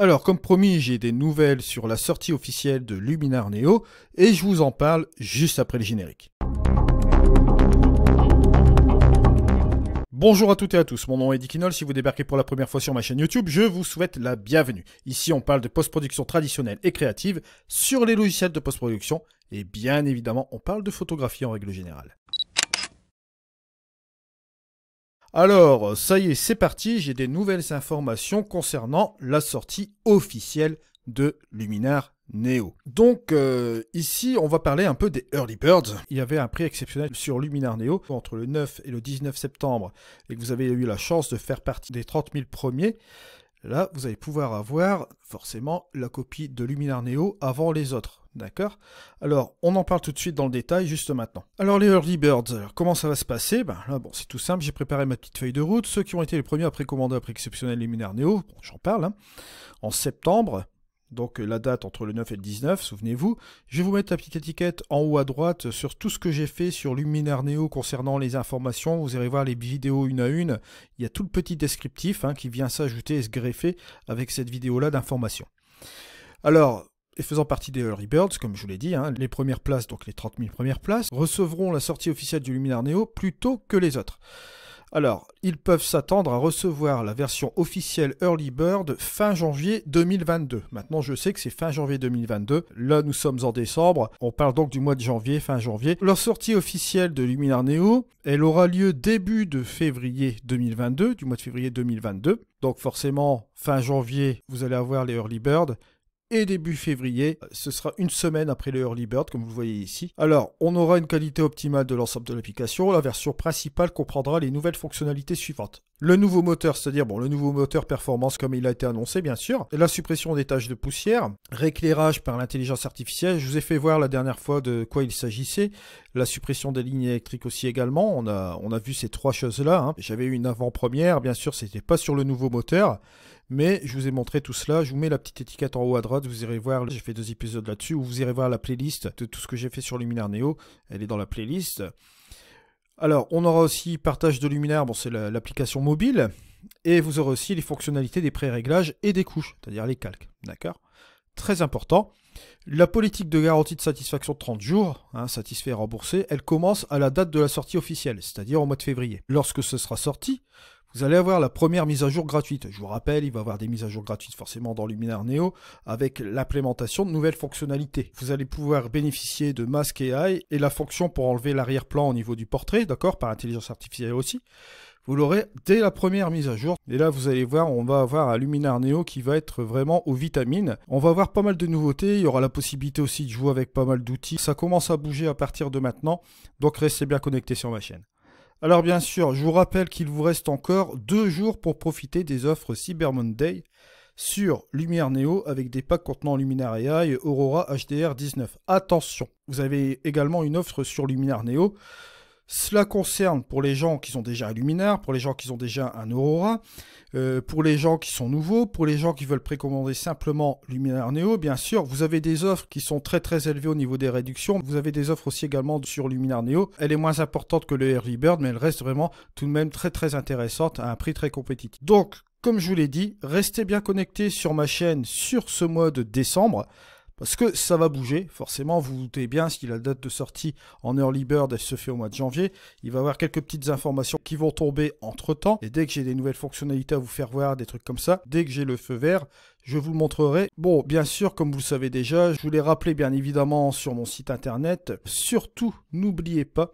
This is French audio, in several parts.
Alors, comme promis, j'ai des nouvelles sur la sortie officielle de Luminar Neo et je vous en parle juste après le générique. Bonjour à toutes et à tous, mon nom est Dickinol, si vous débarquez pour la première fois sur ma chaîne YouTube, je vous souhaite la bienvenue. Ici on parle de post-production traditionnelle et créative sur les logiciels de post-production et bien évidemment on parle de photographie en règle générale. Alors, ça y est, c'est parti, j'ai des nouvelles informations concernant la sortie officielle de Luminar Neo. Donc euh, ici, on va parler un peu des Early Birds. Il y avait un prix exceptionnel sur Luminar Neo entre le 9 et le 19 septembre et que vous avez eu la chance de faire partie des 30 000 premiers. Là, vous allez pouvoir avoir forcément la copie de Luminar Neo avant les autres. D'accord Alors, on en parle tout de suite dans le détail, juste maintenant. Alors, les Early Birds, comment ça va se passer ben, là, bon, c'est tout simple, j'ai préparé ma petite feuille de route. Ceux qui ont été les premiers à précommander après exceptionnel Luminar Neo, j'en parle, hein. en septembre, donc euh, la date entre le 9 et le 19, souvenez-vous. Je vais vous mettre la petite étiquette en haut à droite sur tout ce que j'ai fait sur Luminar Neo concernant les informations. Vous irez voir les vidéos une à une. Il y a tout le petit descriptif hein, qui vient s'ajouter et se greffer avec cette vidéo-là d'informations. Alors, et faisant partie des Early Birds, comme je vous l'ai dit, hein, les premières places, donc les 30 000 premières places, recevront la sortie officielle du Luminar Neo plus tôt que les autres. Alors, ils peuvent s'attendre à recevoir la version officielle Early Bird fin janvier 2022. Maintenant, je sais que c'est fin janvier 2022. Là, nous sommes en décembre. On parle donc du mois de janvier, fin janvier. Leur sortie officielle de Luminar Neo, elle aura lieu début de février 2022, du mois de février 2022. Donc forcément, fin janvier, vous allez avoir les Early Bird et début février. Euh, ce sera une semaine après le Early Bird, comme vous voyez ici. Alors, on aura une qualité optimale de l'ensemble de l'application. La version principale comprendra les nouvelles fonctionnalités suivantes. Le nouveau moteur, c'est-à-dire bon, le nouveau moteur performance comme il a été annoncé, bien sûr. La suppression des tâches de poussière, Réclairage par l'intelligence artificielle. Je vous ai fait voir la dernière fois de quoi il s'agissait. La suppression des lignes électriques aussi également. On a, on a vu ces trois choses-là. Hein. J'avais eu une avant-première, bien sûr, ce n'était pas sur le nouveau moteur, mais je vous ai montré tout cela. Je vous mets la petite étiquette en haut à droite vous irez voir, j'ai fait deux épisodes là-dessus, ou vous irez voir la playlist de tout ce que j'ai fait sur Luminaire Neo. Elle est dans la playlist. Alors, on aura aussi partage de Luminaire, bon, c'est l'application mobile. Et vous aurez aussi les fonctionnalités des pré-réglages et des couches, c'est-à-dire les calques. D'accord Très important. La politique de garantie de satisfaction de 30 jours, hein, satisfait et remboursé, elle commence à la date de la sortie officielle, c'est-à-dire au mois de février. Lorsque ce sera sorti, vous allez avoir la première mise à jour gratuite. Je vous rappelle, il va y avoir des mises à jour gratuites forcément dans Luminar Neo avec l'implémentation de nouvelles fonctionnalités. Vous allez pouvoir bénéficier de Mask AI et la fonction pour enlever l'arrière-plan au niveau du portrait, d'accord, par intelligence artificielle aussi. Vous l'aurez dès la première mise à jour. Et là, vous allez voir, on va avoir un Luminar Neo qui va être vraiment aux vitamines. On va avoir pas mal de nouveautés. Il y aura la possibilité aussi de jouer avec pas mal d'outils. Ça commence à bouger à partir de maintenant. Donc, restez bien connectés sur ma chaîne. Alors bien sûr, je vous rappelle qu'il vous reste encore deux jours pour profiter des offres Cyber Monday sur Lumière Neo avec des packs contenant Luminar AI et Aurora HDR 19. Attention, vous avez également une offre sur Luminar Neo cela concerne pour les gens qui sont déjà un luminaire, pour les gens qui ont déjà un Aurora, euh, pour les gens qui sont nouveaux, pour les gens qui veulent précommander simplement Luminaire Neo, bien sûr, vous avez des offres qui sont très très élevées au niveau des réductions. Vous avez des offres aussi également sur Luminaire Neo. Elle est moins importante que le Early Bird, mais elle reste vraiment tout de même très très intéressante à un prix très compétitif. Donc, comme je vous l'ai dit, restez bien connectés sur ma chaîne sur ce mois de décembre. Parce que ça va bouger, forcément, vous vous doutez bien, a la date de sortie en early bird elle se fait au mois de janvier, il va y avoir quelques petites informations qui vont tomber entre temps. Et dès que j'ai des nouvelles fonctionnalités à vous faire voir, des trucs comme ça, dès que j'ai le feu vert, je vous le montrerai. Bon, bien sûr, comme vous le savez déjà, je vous l'ai rappelé bien évidemment sur mon site internet. Surtout, n'oubliez pas,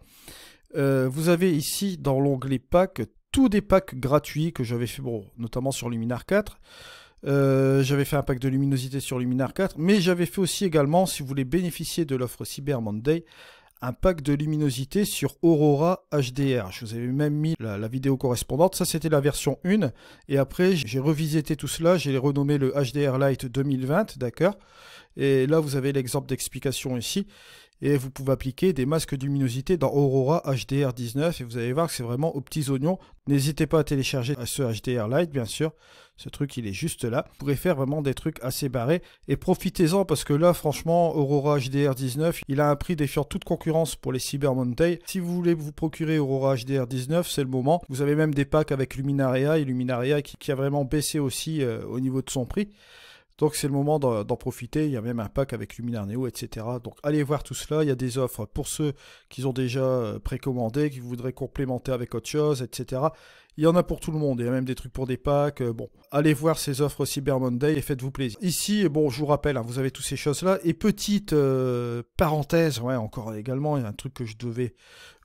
euh, vous avez ici dans l'onglet pack tous des packs gratuits que j'avais fait, notamment sur Luminar 4. Euh, j'avais fait un pack de luminosité sur Luminar 4, mais j'avais fait aussi également, si vous voulez bénéficier de l'offre Cyber Monday, un pack de luminosité sur Aurora HDR. Je vous avais même mis la, vidéo correspondante. Ça, c'était la version 1. Et après, j'ai revisité tout cela. J'ai renommé le HDR Lite 2020, d'accord Et là, vous avez l'exemple d'explication ici et vous pouvez appliquer des masques de luminosité dans Aurora HDR 19 et vous allez voir que c'est vraiment aux petits oignons. N'hésitez pas à télécharger ce HDR Lite bien sûr, ce truc il est juste là. Vous pourrez faire vraiment des trucs assez barrés et profitez-en parce que là franchement Aurora HDR 19 il a un prix défiant toute concurrence pour les Cyber Monday. Si vous voulez vous procurer Aurora HDR 19 c'est le moment. Vous avez même des packs avec Luminaria et Luminaria qui, a vraiment baissé aussi euh, au niveau de son prix. Donc c'est le moment d'en profiter, il y a même un pack avec Luminar Neo, etc. Donc allez voir tout cela, il y a des offres pour ceux qui ont déjà euh, précommandé, qui voudraient complémenter avec autre chose, etc. Il y en a pour tout le monde. Il y a même des trucs pour des packs. Euh, bon, allez voir ces offres Cyber Monday et faites-vous plaisir. Ici, bon, je vous rappelle, hein, vous avez toutes ces choses-là. Et petite euh, parenthèse, ouais, encore également, il y a un truc que je devais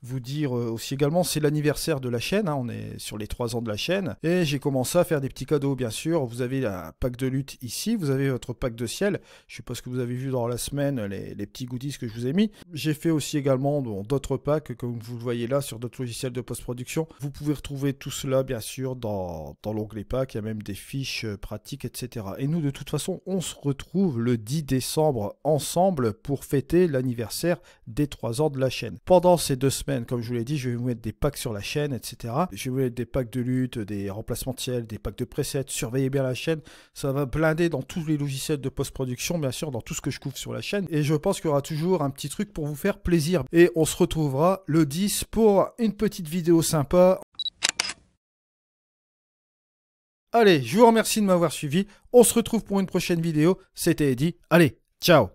vous dire euh, aussi également, c'est l'anniversaire de la chaîne. Hein. on est sur les trois ans de la chaîne. Et j'ai commencé à faire des petits cadeaux, bien sûr. Vous avez la pack de lutte ici. Vous avez votre pack de ciel. Je sais pas ce que vous avez vu dans la semaine, les, petits goodies que je vous ai mis. J'ai fait aussi également d'autres packs, comme vous le voyez là, sur d'autres logiciels de post-production. Vous pouvez retrouver tout tous là bien sûr, dans, dans l'onglet pack. Il y a même des fiches euh, pratiques, etc. Et nous, de toute façon, on se retrouve le 10 décembre ensemble pour fêter l'anniversaire des 3 ans de la chaîne. Pendant ces deux semaines, comme je vous l'ai dit, je vais vous mettre des packs sur la chaîne, etc. Je vais vous mettre des packs de lutte, des remplacements de des packs de presets. Surveillez bien la chaîne. Ça va blinder dans tous les logiciels de post-production, bien sûr, dans tout ce que je couvre sur la chaîne. Et je pense qu'il y aura toujours un petit truc pour vous faire plaisir. Et on se retrouvera le 10 pour une petite vidéo sympa Allez, je vous remercie de m'avoir suivi. On se retrouve pour une prochaine vidéo. C'était Eddy. Allez, ciao